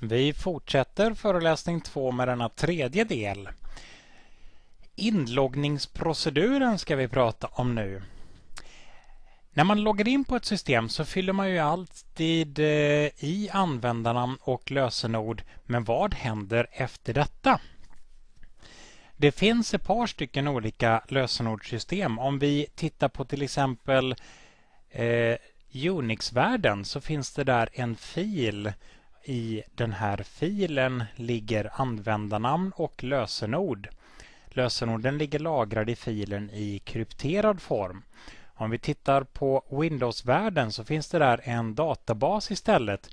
Vi fortsätter föreläsning två med denna tredje del. Inloggningsproceduren ska vi prata om nu. När man loggar in på ett system så fyller man ju alltid eh, i användarnamn och lösenord, men vad händer efter detta? Det finns ett par stycken olika lösenordssystem. Om vi tittar på till exempel eh, Unix-världen så finns det där en fil i den här filen ligger användarnamn och lösenord. Lösenorden ligger lagrade i filen i krypterad form. Om vi tittar på Windows-världen så finns det där en databas istället.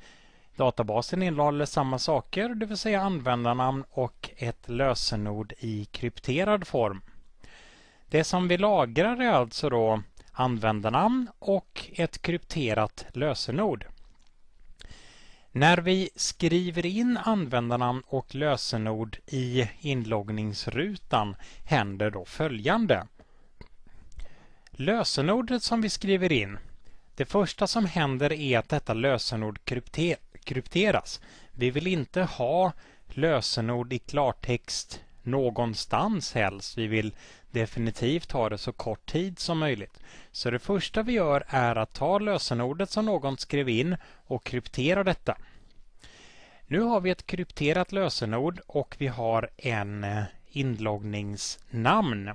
Databasen innehåller samma saker, det vill säga användarnamn och ett lösenord i krypterad form. Det som vi lagrar är alltså då användarnamn och ett krypterat lösenord. När vi skriver in användarnamn och lösenord i inloggningsrutan händer då följande. Lösenordet som vi skriver in, det första som händer är att detta lösenord krypteras. Vi vill inte ha lösenord i klartext någonstans helst. Vi vill definitivt ha det så kort tid som möjligt. Så det första vi gör är att ta lösenordet som någon skrev in och kryptera detta. Nu har vi ett krypterat lösenord och vi har en eh, inloggningsnamn.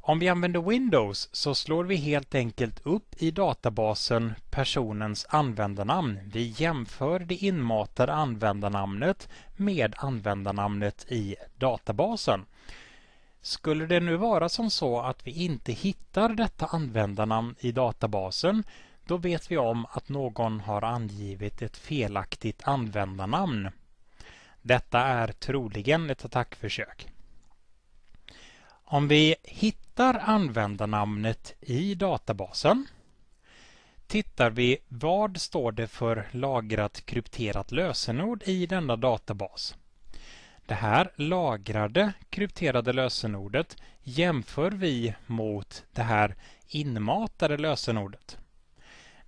Om vi använder Windows så slår vi helt enkelt upp i databasen personens användarnamn. Vi jämför det inmatade användarnamnet med användarnamnet i databasen. Skulle det nu vara som så att vi inte hittar detta användarnamn i databasen då vet vi om att någon har angivit ett felaktigt användarnamn. Detta är troligen ett attackförsök. Om vi hittar användarnamnet i databasen tittar vi vad står det för lagrat krypterat lösenord i denna databas. Det här lagrade krypterade lösenordet jämför vi mot det här inmatade lösenordet.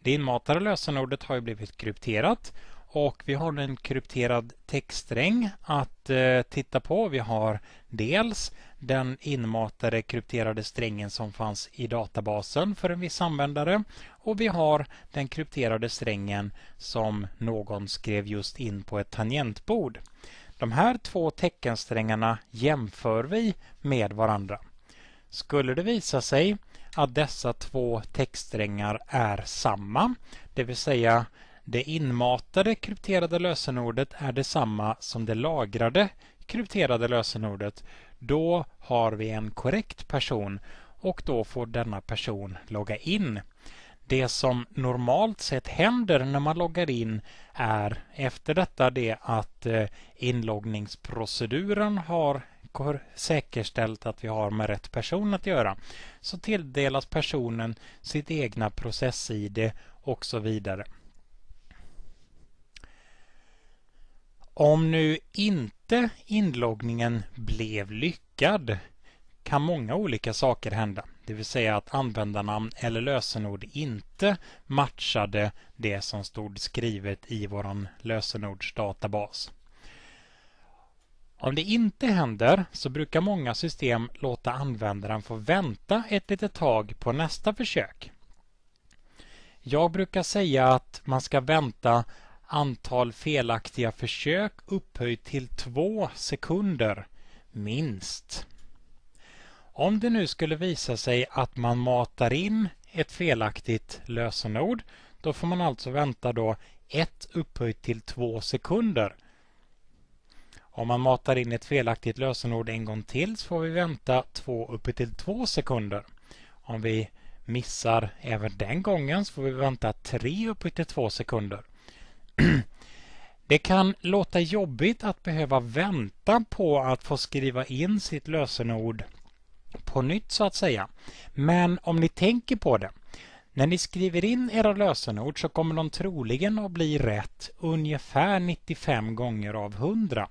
Det inmatade lösenordet har ju blivit krypterat och vi har en krypterad textsträng att eh, titta på. Vi har dels den inmatade krypterade strängen som fanns i databasen för en viss användare och vi har den krypterade strängen som någon skrev just in på ett tangentbord. De här två teckensträngarna jämför vi med varandra. Skulle det visa sig att dessa två textsträngar är samma, det vill säga det inmatade krypterade lösenordet är detsamma som det lagrade krypterade lösenordet, då har vi en korrekt person och då får denna person logga in. Det som normalt sett händer när man loggar in är efter detta det att eh, inloggningsproceduren har säkerställt att vi har med rätt person att göra så tilldelas personen sitt egna process-ID och så vidare. Om nu inte inloggningen blev lyckad kan många olika saker hända det vill säga att användarnamn eller lösenord inte matchade det som stod skrivet i vår lösenordsdatabas. Om det inte händer så brukar många system låta användaren få vänta ett litet tag på nästa försök. Jag brukar säga att man ska vänta antal felaktiga försök upphöjt till två sekunder, minst. Om det nu skulle visa sig att man matar in ett felaktigt lösenord då får man alltså vänta då 1 upphöjt till 2 sekunder. Om man matar in ett felaktigt lösenord en gång till så får vi vänta 2 upphöjt till 2 sekunder. Om vi missar även den gången så får vi vänta 3 upphöjt till 2 sekunder. Det kan låta jobbigt att behöva vänta på att få skriva in sitt lösenord på nytt så att säga. Men om ni tänker på det, när ni skriver in era lösenord så kommer de troligen att bli rätt ungefär 95 gånger av 100.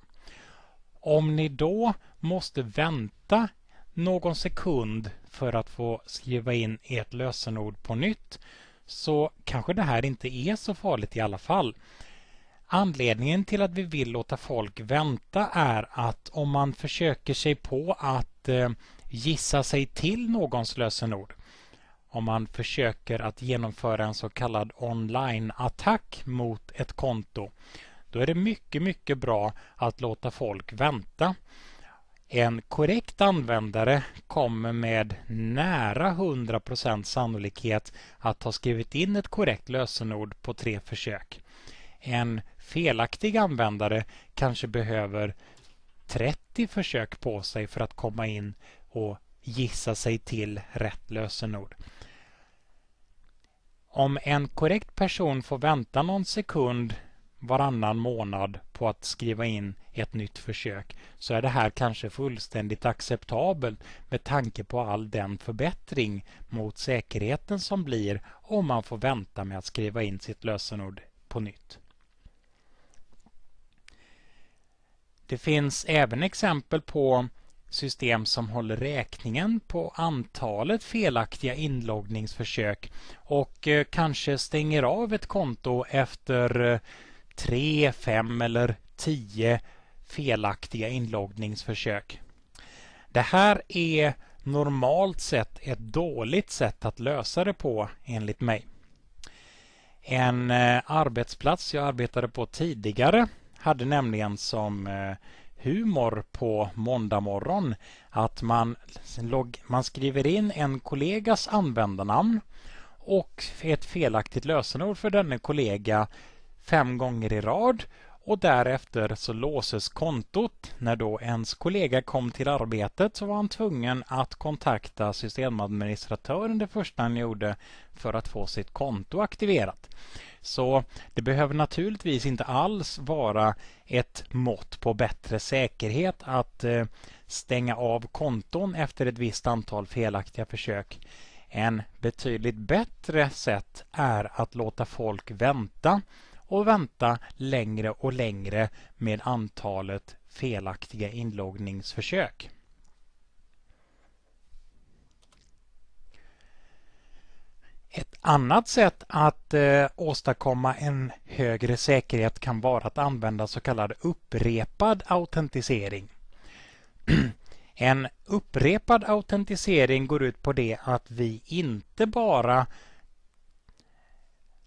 Om ni då måste vänta någon sekund för att få skriva in ert lösenord på nytt så kanske det här inte är så farligt i alla fall. Anledningen till att vi vill låta folk vänta är att om man försöker sig på att eh, gissa sig till någons lösenord om man försöker att genomföra en så kallad online-attack mot ett konto. Då är det mycket, mycket bra att låta folk vänta. En korrekt användare kommer med nära 100% sannolikhet att ha skrivit in ett korrekt lösenord på tre försök. En felaktig användare kanske behöver 30 försök på sig för att komma in och gissa sig till rätt lösenord. Om en korrekt person får vänta någon sekund varannan månad på att skriva in ett nytt försök så är det här kanske fullständigt acceptabelt med tanke på all den förbättring mot säkerheten som blir om man får vänta med att skriva in sitt lösenord på nytt. Det finns även exempel på system som håller räkningen på antalet felaktiga inloggningsförsök och eh, kanske stänger av ett konto efter 3, eh, 5 eller 10 felaktiga inloggningsförsök. Det här är normalt sett ett dåligt sätt att lösa det på enligt mig. En eh, arbetsplats jag arbetade på tidigare hade nämligen som humor på måndag morgon att man, log- man skriver in en kollegas användarnamn och ett felaktigt lösenord för denne kollega fem gånger i rad och därefter så låses kontot. När då ens kollega kom till arbetet så var han tvungen att kontakta systemadministratören det första han gjorde för att få sitt konto aktiverat. Så det behöver naturligtvis inte alls vara ett mått på bättre säkerhet att eh, stänga av konton efter ett visst antal felaktiga försök. En betydligt bättre sätt är att låta folk vänta och vänta längre och längre med antalet felaktiga inloggningsförsök. Ett annat sätt att eh, åstadkomma en högre säkerhet kan vara att använda så kallad upprepad autentisering. en upprepad autentisering går ut på det att vi inte bara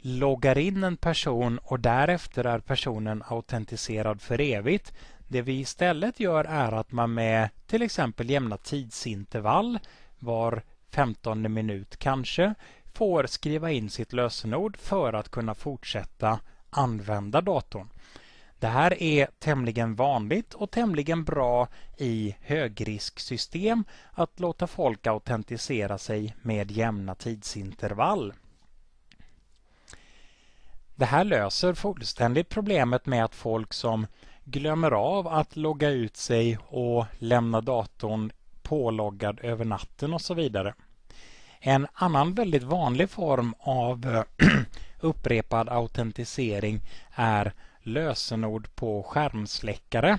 loggar in en person och därefter är personen autentiserad för evigt. Det vi istället gör är att man med till exempel jämna tidsintervall var 15 minut kanske får skriva in sitt lösenord för att kunna fortsätta använda datorn. Det här är tämligen vanligt och tämligen bra i högrisksystem att låta folk autentisera sig med jämna tidsintervall. Det här löser fullständigt problemet med att folk som glömmer av att logga ut sig och lämna datorn påloggad över natten och så vidare. En annan väldigt vanlig form av eh, upprepad autentisering är lösenord på skärmsläckare.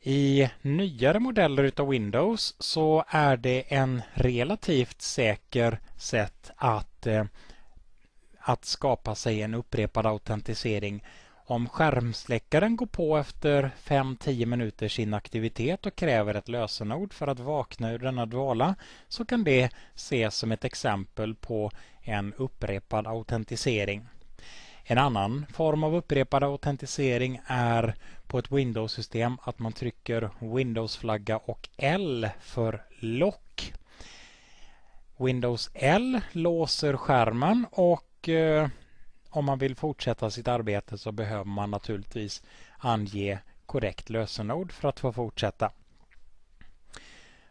I nyare modeller utav Windows så är det en relativt säker sätt att eh, att skapa sig en upprepad autentisering om skärmsläckaren går på efter 5-10 minuters inaktivitet och kräver ett lösenord för att vakna ur denna dvala så kan det ses som ett exempel på en upprepad autentisering. En annan form av upprepad autentisering är på ett Windows-system att man trycker Windows-flagga och L för lock. Windows L låser skärmen och Eh, om man vill fortsätta sitt arbete så behöver man naturligtvis ange korrekt lösenord för att få fortsätta.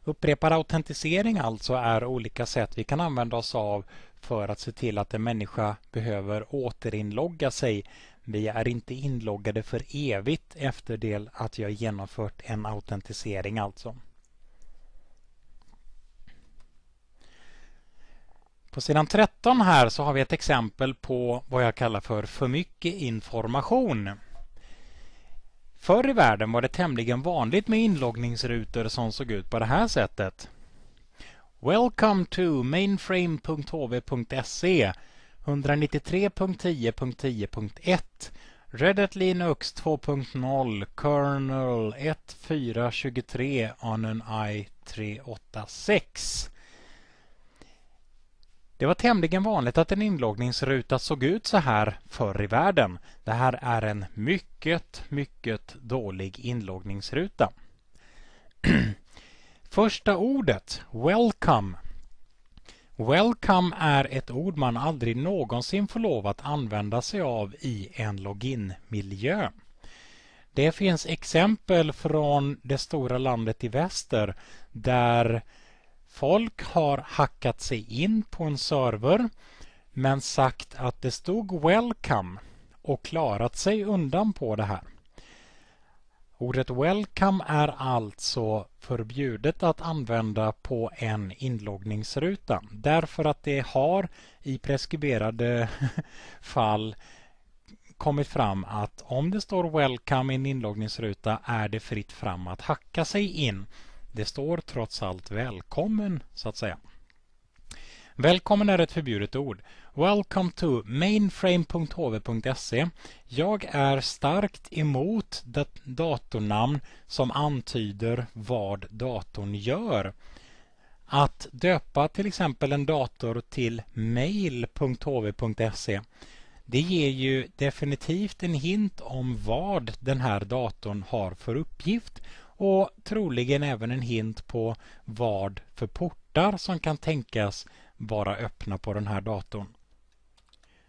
Upprepad autentisering alltså är olika sätt vi kan använda oss av för att se till att en människa behöver återinlogga sig. Vi är inte inloggade för evigt efter det att jag genomfört en autentisering alltså. På sidan 13 här så har vi ett exempel på vad jag kallar för för mycket information. Förr i världen var det tämligen vanligt med inloggningsrutor som såg ut på det här sättet. Welcome to mainframe.hv.se 193.10.10.1 Reddit Linux 2.0 Kernel 1423 Anon i 386 det var tämligen vanligt att en inloggningsruta såg ut så här förr i världen. Det här är en mycket, mycket dålig inloggningsruta. Första ordet, welcome. Welcome är ett ord man aldrig någonsin får lov att använda sig av i en loginmiljö. Det finns exempel från det stora landet i väster där Folk har hackat sig in på en server men sagt att det stod “Welcome” och klarat sig undan på det här. Ordet “Welcome” är alltså förbjudet att använda på en inloggningsruta därför att det har i preskriberade fall kommit fram att om det står “Welcome” i en inloggningsruta är det fritt fram att hacka sig in det står trots allt välkommen, så att säga. Välkommen är ett förbjudet ord. Welcome to mainframe.hv.se. Jag är starkt emot datornamn som antyder vad datorn gör. Att döpa till exempel en dator till mail.hv.se det ger ju definitivt en hint om vad den här datorn har för uppgift och troligen även en hint på vad för portar som kan tänkas vara öppna på den här datorn.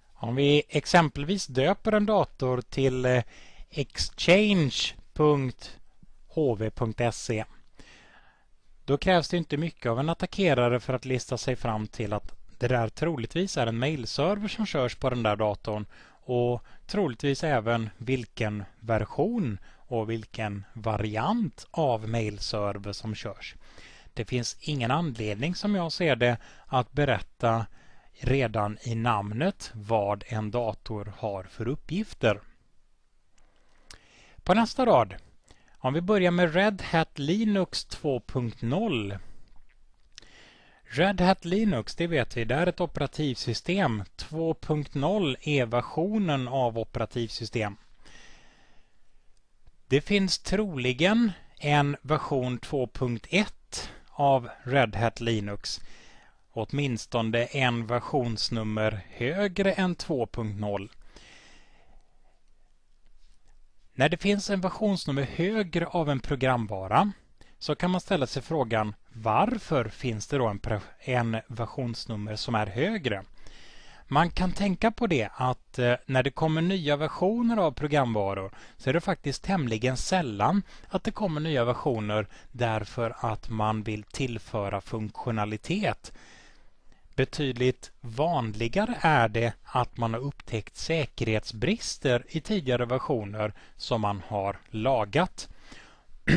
Om vi exempelvis döper en dator till eh, exchange.hv.se då krävs det inte mycket av en attackerare för att lista sig fram till att det där troligtvis är en mailserver som körs på den där datorn och troligtvis även vilken version och vilken variant av mailserver som körs. Det finns ingen anledning som jag ser det att berätta redan i namnet vad en dator har för uppgifter. På nästa rad, om vi börjar med Red Hat Linux 2.0 Red Hat Linux, det vet vi, det är ett operativsystem. 2.0 är versionen av operativsystem. Det finns troligen en version 2.1 av Red Hat Linux åtminstone en versionsnummer högre än 2.0. När det finns en versionsnummer högre av en programvara så kan man ställa sig frågan varför finns det då en, en versionsnummer som är högre? Man kan tänka på det att eh, när det kommer nya versioner av programvaror så är det faktiskt tämligen sällan att det kommer nya versioner därför att man vill tillföra funktionalitet. Betydligt vanligare är det att man har upptäckt säkerhetsbrister i tidigare versioner som man har lagat.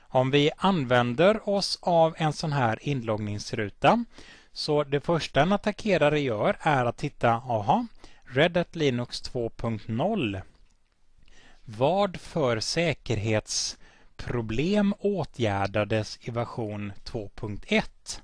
Om vi använder oss av en sån här inloggningsruta så det första en attackerare gör är att titta, aha, Red Hat Linux 2.0. Vad för säkerhetsproblem åtgärdades i version 2.1?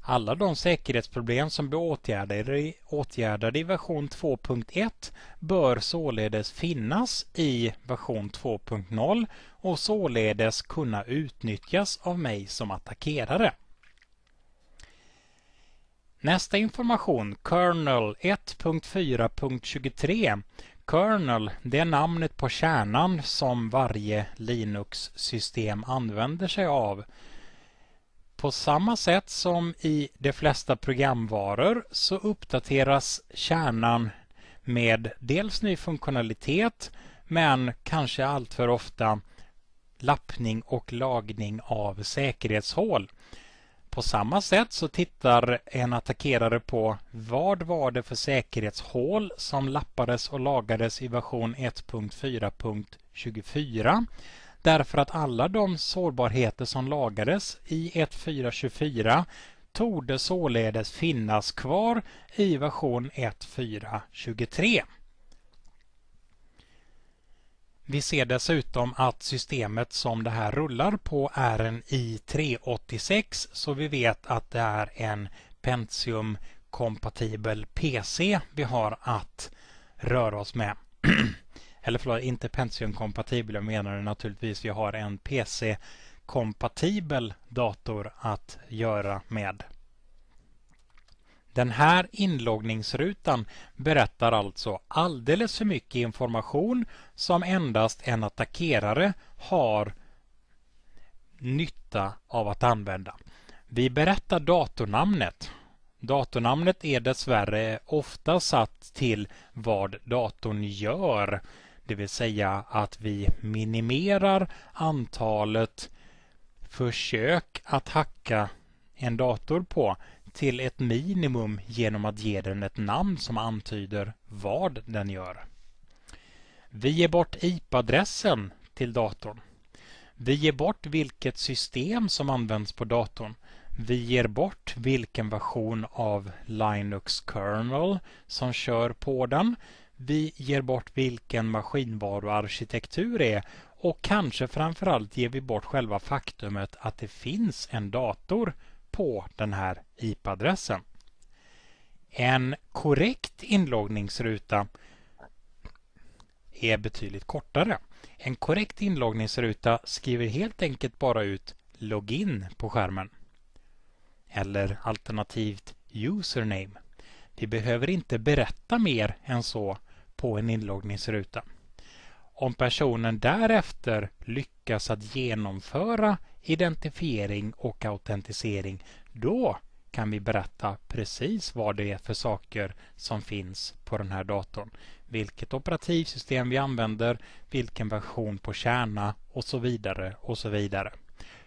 Alla de säkerhetsproblem som blir åtgärdade, åtgärdade i version 2.1 bör således finnas i version 2.0 och således kunna utnyttjas av mig som attackerare. Nästa information, kernel 1.4.23. Kernel, det är namnet på kärnan som varje Linux-system använder sig av. På samma sätt som i de flesta programvaror så uppdateras kärnan med dels ny funktionalitet men kanske alltför ofta lappning och lagning av säkerhetshål. På samma sätt så tittar en attackerare på vad var det för säkerhetshål som lappades och lagades i version 1.4.24 därför att alla de sårbarheter som lagades i 1.4.24 torde således finnas kvar i version 1.4.23. Vi ser dessutom att systemet som det här rullar på är en i386 så vi vet att det är en Pentium-kompatibel PC vi har att röra oss med. Eller förlåt, inte Pentium-kompatibel, jag menar naturligtvis vi har en PC-kompatibel dator att göra med. Den här inloggningsrutan berättar alltså alldeles för mycket information som endast en attackerare har nytta av att använda. Vi berättar datornamnet. Datornamnet är dessvärre ofta satt till vad datorn gör, det vill säga att vi minimerar antalet försök att hacka en dator på till ett minimum genom att ge den ett namn som antyder vad den gör. Vi ger bort IP-adressen till datorn. Vi ger bort vilket system som används på datorn. Vi ger bort vilken version av Linux kernel som kör på den. Vi ger bort vilken maskinvaruarkitektur det är och kanske framförallt ger vi bort själva faktumet att det finns en dator på den här IP-adressen. En korrekt inloggningsruta är betydligt kortare. En korrekt inloggningsruta skriver helt enkelt bara ut login på skärmen. Eller alternativt username. Vi behöver inte berätta mer än så på en inloggningsruta. Om personen därefter lyckas att genomföra identifiering och autentisering, då kan vi berätta precis vad det är för saker som finns på den här datorn. Vilket operativsystem vi använder, vilken version på kärna och så vidare och så vidare.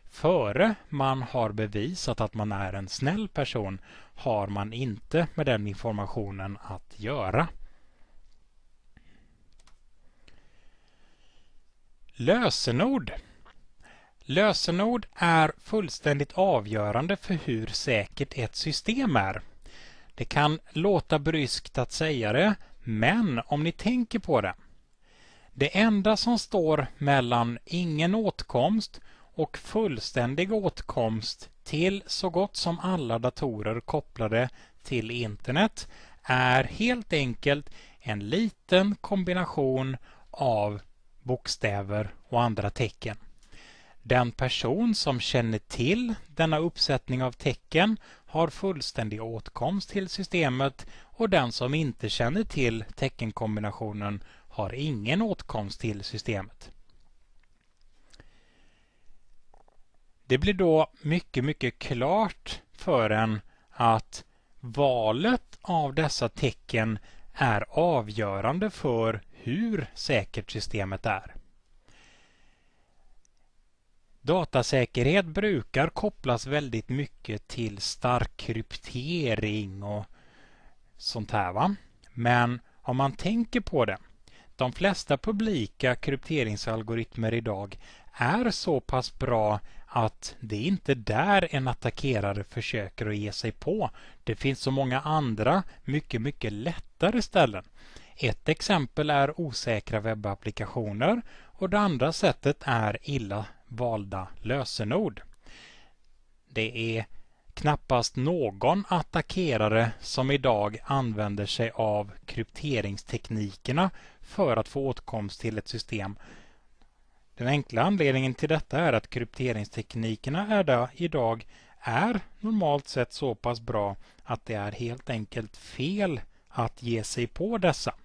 Före man har bevisat att man är en snäll person har man inte med den informationen att göra. Lösenord Lösenord är fullständigt avgörande för hur säkert ett system är. Det kan låta bryskt att säga det, men om ni tänker på det. Det enda som står mellan ingen åtkomst och fullständig åtkomst till så gott som alla datorer kopplade till internet är helt enkelt en liten kombination av bokstäver och andra tecken. Den person som känner till denna uppsättning av tecken har fullständig åtkomst till systemet och den som inte känner till teckenkombinationen har ingen åtkomst till systemet. Det blir då mycket, mycket klart för en att valet av dessa tecken är avgörande för hur säkert systemet är. Datasäkerhet brukar kopplas väldigt mycket till stark kryptering och sånt här. Va? Men om man tänker på det, de flesta publika krypteringsalgoritmer idag är så pass bra att det är inte där en attackerare försöker att ge sig på. Det finns så många andra, mycket, mycket lättare ställen. Ett exempel är osäkra webbapplikationer och det andra sättet är illa valda lösenord. Det är knappast någon attackerare som idag använder sig av krypteringsteknikerna för att få åtkomst till ett system. Den enkla anledningen till detta är att krypteringsteknikerna är där idag är normalt sett så pass bra att det är helt enkelt fel att ge sig på dessa.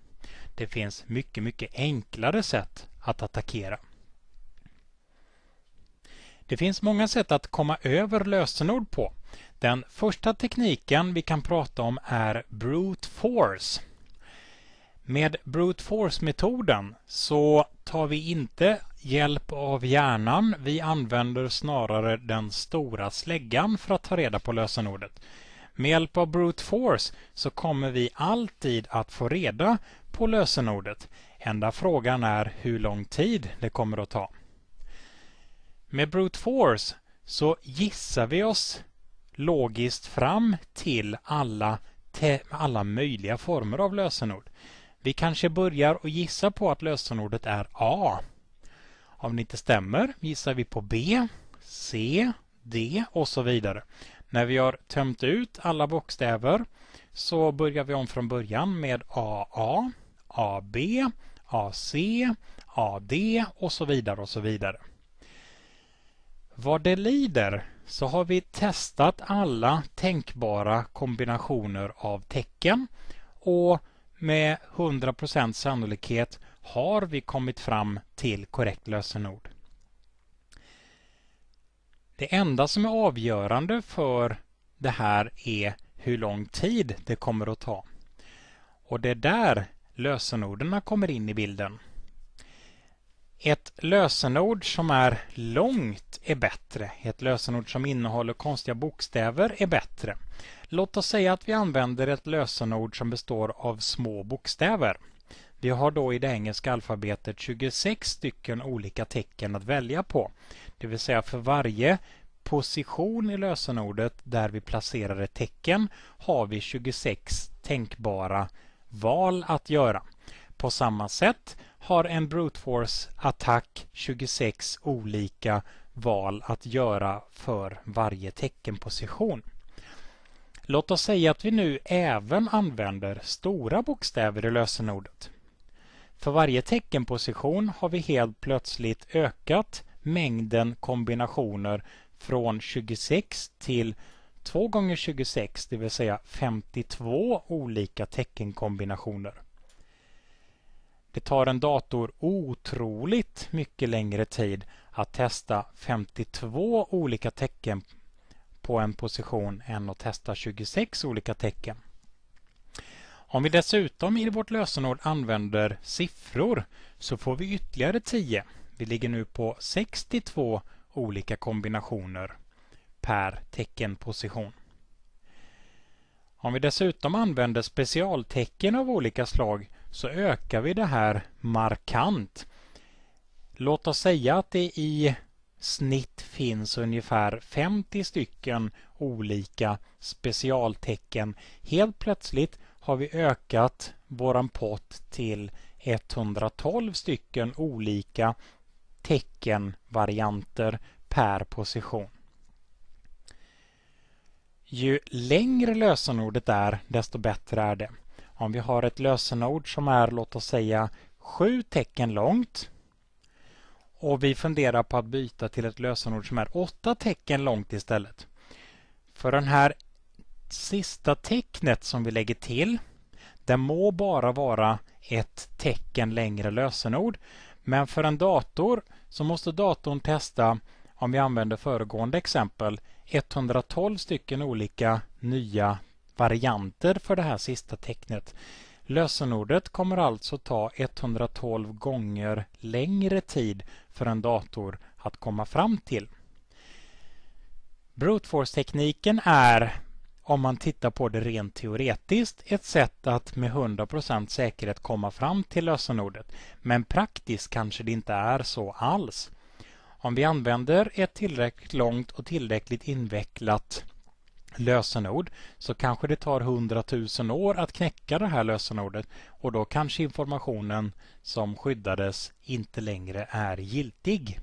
Det finns mycket, mycket enklare sätt att attackera. Det finns många sätt att komma över lösenord på. Den första tekniken vi kan prata om är brute force. Med brute force-metoden så tar vi inte hjälp av hjärnan. Vi använder snarare den stora släggan för att ta reda på lösenordet. Med hjälp av brute force så kommer vi alltid att få reda på lösenordet. Enda frågan är hur lång tid det kommer att ta. Med brute force så gissar vi oss logiskt fram till alla, alla möjliga former av lösenord. Vi kanske börjar att gissa på att lösenordet är A. Om det inte stämmer gissar vi på B, C, D och så vidare. När vi har tömt ut alla bokstäver så börjar vi om från början med AA, AB, AC, AD och så vidare och så vidare. Vad det lider så har vi testat alla tänkbara kombinationer av tecken och med 100 sannolikhet har vi kommit fram till korrekt lösenord. Det enda som är avgörande för det här är hur lång tid det kommer att ta. Och det är där lösenorden kommer in i bilden. Ett lösenord som är långt är bättre. Ett lösenord som innehåller konstiga bokstäver är bättre. Låt oss säga att vi använder ett lösenord som består av små bokstäver. Vi har då i det engelska alfabetet 26 stycken olika tecken att välja på. Det vill säga för varje position i lösenordet där vi placerar ett tecken har vi 26 tänkbara val att göra. På samma sätt har en brute force-attack 26 olika val att göra för varje teckenposition. Låt oss säga att vi nu även använder stora bokstäver i lösenordet. För varje teckenposition har vi helt plötsligt ökat mängden kombinationer från 26 till 2 gånger 26, det vill säga 52 olika teckenkombinationer. Det tar en dator otroligt mycket längre tid att testa 52 olika tecken på en position än att testa 26 olika tecken. Om vi dessutom i vårt lösenord använder siffror så får vi ytterligare 10. Vi ligger nu på 62 olika kombinationer per teckenposition. Om vi dessutom använder specialtecken av olika slag så ökar vi det här markant. Låt oss säga att det i snitt finns ungefär 50 stycken olika specialtecken. Helt plötsligt har vi ökat våran pott till 112 stycken olika teckenvarianter per position. Ju längre lösenordet är, desto bättre är det. Om vi har ett lösenord som är låt oss säga sju tecken långt och vi funderar på att byta till ett lösenord som är åtta tecken långt istället. För den här sista tecknet som vi lägger till det må bara vara ett tecken längre lösenord men för en dator så måste datorn testa, om vi använder föregående exempel, 112 stycken olika nya varianter för det här sista tecknet. Lösenordet kommer alltså ta 112 gånger längre tid för en dator att komma fram till. Brute force-tekniken är, om man tittar på det rent teoretiskt, ett sätt att med 100% säkerhet komma fram till lösenordet. Men praktiskt kanske det inte är så alls. Om vi använder ett tillräckligt långt och tillräckligt invecklat lösenord så kanske det tar hundratusen år att knäcka det här lösenordet och då kanske informationen som skyddades inte längre är giltig.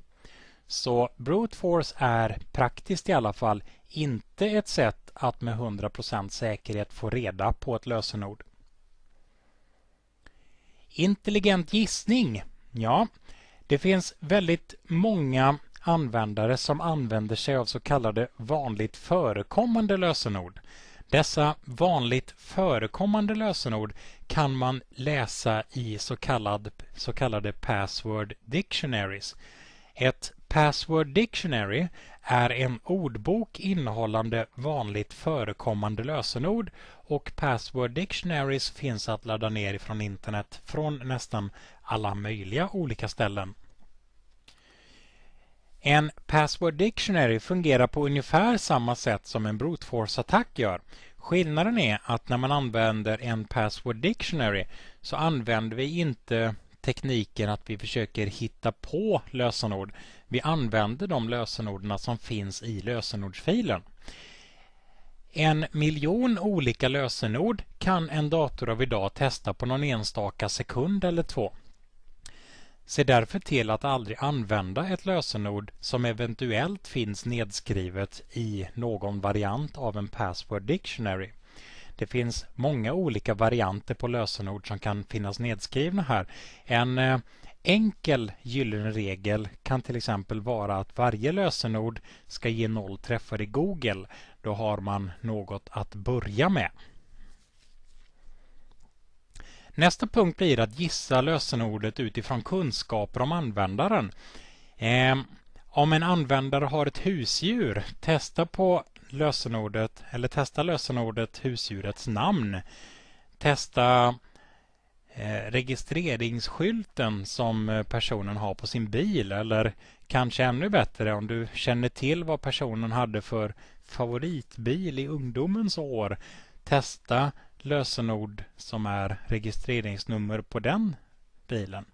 Så brute force är praktiskt i alla fall inte ett sätt att med 100% säkerhet få reda på ett lösenord. Intelligent gissning. Ja, det finns väldigt många användare som använder sig av så kallade vanligt förekommande lösenord. Dessa vanligt förekommande lösenord kan man läsa i så, kallad, så kallade password dictionaries. Ett password dictionary är en ordbok innehållande vanligt förekommande lösenord och password dictionaries finns att ladda ner från internet från nästan alla möjliga olika ställen. En password dictionary fungerar på ungefär samma sätt som en brute force-attack gör. Skillnaden är att när man använder en password dictionary så använder vi inte tekniken att vi försöker hitta på lösenord. Vi använder de lösenorden som finns i lösenordsfilen. En miljon olika lösenord kan en dator av idag testa på någon enstaka sekund eller två. Se därför till att aldrig använda ett lösenord som eventuellt finns nedskrivet i någon variant av en password dictionary. Det finns många olika varianter på lösenord som kan finnas nedskrivna här. En eh, enkel gyllene regel kan till exempel vara att varje lösenord ska ge noll träffar i Google. Då har man något att börja med. Nästa punkt blir att gissa lösenordet utifrån kunskaper om användaren. Eh, om en användare har ett husdjur, testa på lösenordet eller testa lösenordet husdjurets namn. Testa eh, registreringsskylten som eh, personen har på sin bil eller kanske ännu bättre om du känner till vad personen hade för favoritbil i ungdomens år. Testa lösenord som är registreringsnummer på den bilen.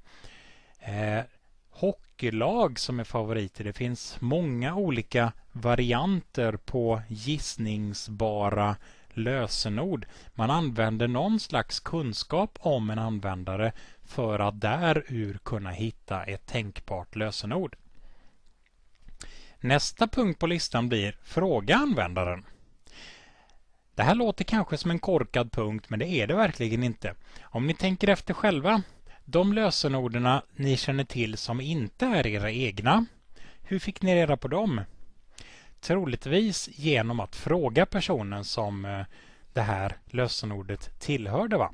Eh, hockeylag som är favoriter. Det finns många olika varianter på gissningsbara lösenord. Man använder någon slags kunskap om en användare för att därur kunna hitta ett tänkbart lösenord. Nästa punkt på listan blir Fråga användaren. Det här låter kanske som en korkad punkt men det är det verkligen inte. Om ni tänker efter själva, de lösenorden ni känner till som inte är era egna, hur fick ni reda på dem? Troligtvis genom att fråga personen som eh, det här lösenordet tillhörde. Va?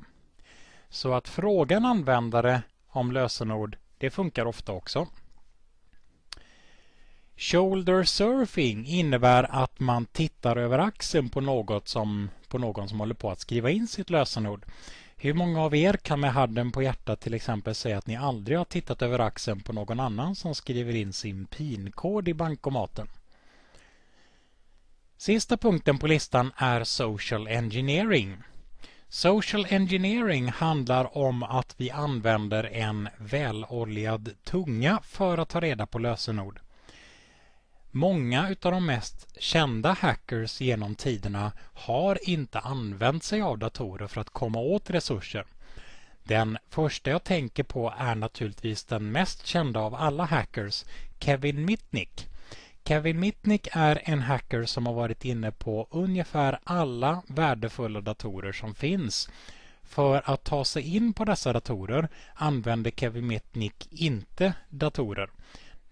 Så att fråga en användare om lösenord, det funkar ofta också. Shoulder surfing innebär att man tittar över axeln på, något som, på någon som håller på att skriva in sitt lösenord. Hur många av er kan med handen på hjärtat till exempel säga att ni aldrig har tittat över axeln på någon annan som skriver in sin PIN-kod i bankomaten? Sista punkten på listan är social engineering. Social engineering handlar om att vi använder en väloljad tunga för att ta reda på lösenord. Många utav de mest kända hackers genom tiderna har inte använt sig av datorer för att komma åt resurser. Den första jag tänker på är naturligtvis den mest kända av alla hackers, Kevin Mitnick. Kevin Mitnick är en hacker som har varit inne på ungefär alla värdefulla datorer som finns. För att ta sig in på dessa datorer använder Kevin Mitnick inte datorer.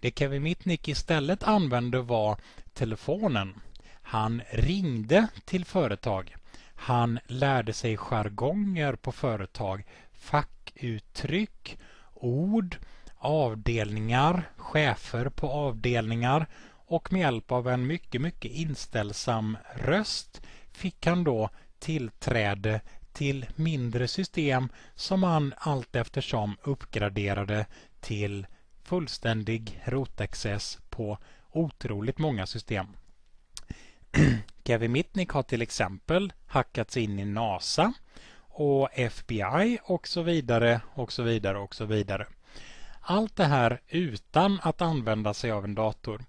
Det Kevin Mitnick istället använde var telefonen. Han ringde till företag. Han lärde sig jargonger på företag, fackuttryck, ord, avdelningar, chefer på avdelningar och med hjälp av en mycket, mycket inställsam röst fick han då tillträde till mindre system som han allt eftersom uppgraderade till fullständig rotaccess på otroligt många system. Kevin Mitnick har till exempel hackats in i NASA och FBI och så vidare och så vidare och så vidare. Allt det här utan att använda sig av en dator.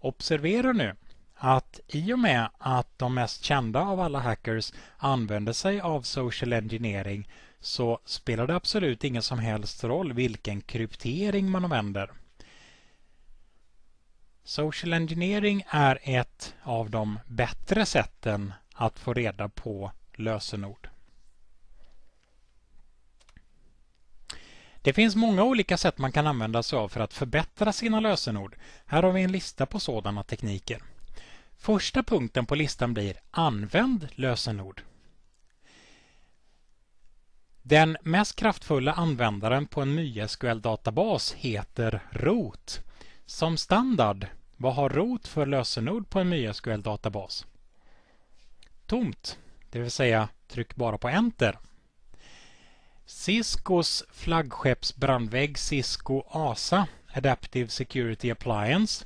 Observera nu att i och med att de mest kända av alla hackers använder sig av social engineering så spelar det absolut ingen som helst roll vilken kryptering man använder. Social engineering är ett av de bättre sätten att få reda på lösenord. Det finns många olika sätt man kan använda sig av för att förbättra sina lösenord. Här har vi en lista på sådana tekniker. Första punkten på listan blir Använd lösenord. Den mest kraftfulla användaren på en MySQL-databas heter ROT. Som standard, vad har ROT för lösenord på en MySQL-databas? Tomt, det vill säga tryck bara på Enter. Ciscos flaggskeppsbrandvägg Cisco ASA Adaptive Security Appliance.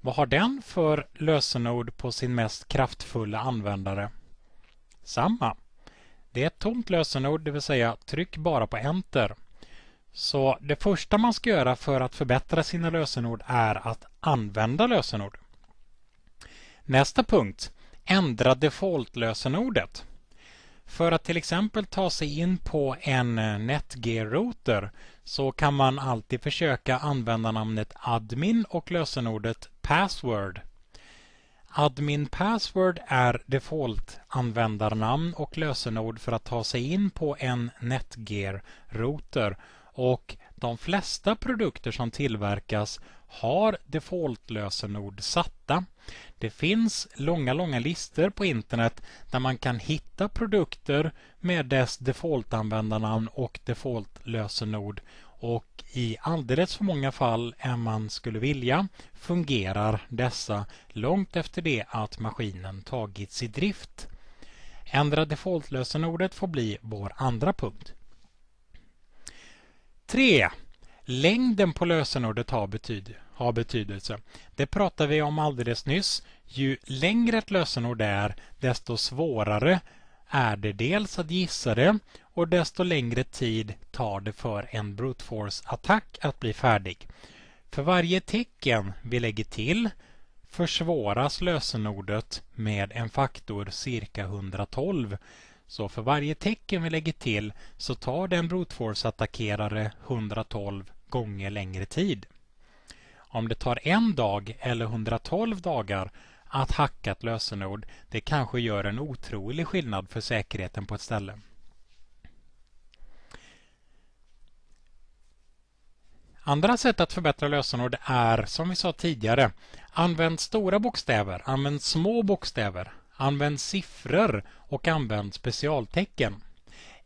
Vad har den för lösenord på sin mest kraftfulla användare? Samma. Det är ett tomt lösenord, det vill säga tryck bara på enter. Så det första man ska göra för att förbättra sina lösenord är att använda lösenord. Nästa punkt, ändra default-lösenordet. För att till exempel ta sig in på en NetGear-router så kan man alltid försöka använda namnet admin och lösenordet password. Admin Password är default-användarnamn och lösenord för att ta sig in på en Netgear-router och de flesta produkter som tillverkas har default-lösenord satta. Det finns långa, långa listor på internet där man kan hitta produkter med dess default-användarnamn och default-lösenord och i alldeles för många fall än man skulle vilja fungerar dessa långt efter det att maskinen tagits i drift. Ändra defaultlösenordet får bli vår andra punkt. 3. Längden på lösenordet har, betyd har betydelse. Det pratade vi om alldeles nyss. Ju längre ett lösenord är, desto svårare är det dels att gissa det och desto längre tid tar det för en brute force-attack att bli färdig. För varje tecken vi lägger till försvåras lösenordet med en faktor cirka 112. Så för varje tecken vi lägger till så tar den brute force-attackerare 112 gånger längre tid. Om det tar en dag eller 112 dagar att hacka ett lösenord, det kanske gör en otrolig skillnad för säkerheten på ett ställe. Andra sätt att förbättra lösenord är, som vi sa tidigare, använd stora bokstäver, använd små bokstäver, använd siffror och använd specialtecken.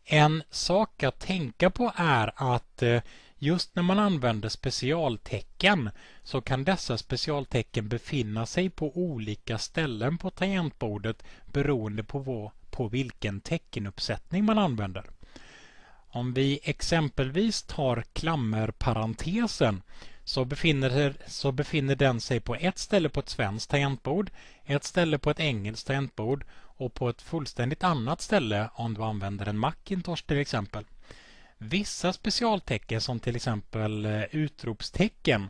En sak att tänka på är att eh, Just när man använder specialtecken så kan dessa specialtecken befinna sig på olika ställen på tangentbordet beroende på, vad, på vilken teckenuppsättning man använder. Om vi exempelvis tar klammerparentesen så befinner, så befinner den sig på ett ställe på ett svenskt tangentbord, ett ställe på ett engelskt tangentbord och på ett fullständigt annat ställe om du använder en Macintosh till exempel. Vissa specialtecken som till exempel eh, utropstecken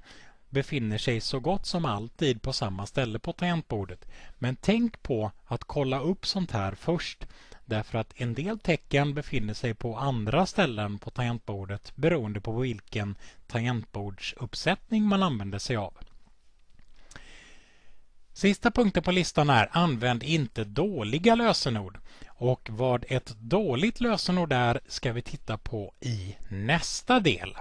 befinner sig så gott som alltid på samma ställe på tangentbordet. Men tänk på att kolla upp sånt här först därför att en del tecken befinner sig på andra ställen på tangentbordet beroende på vilken tangentbordsuppsättning man använder sig av. Sista punkten på listan är Använd inte dåliga lösenord. Och vad ett dåligt lösenord är ska vi titta på i nästa del.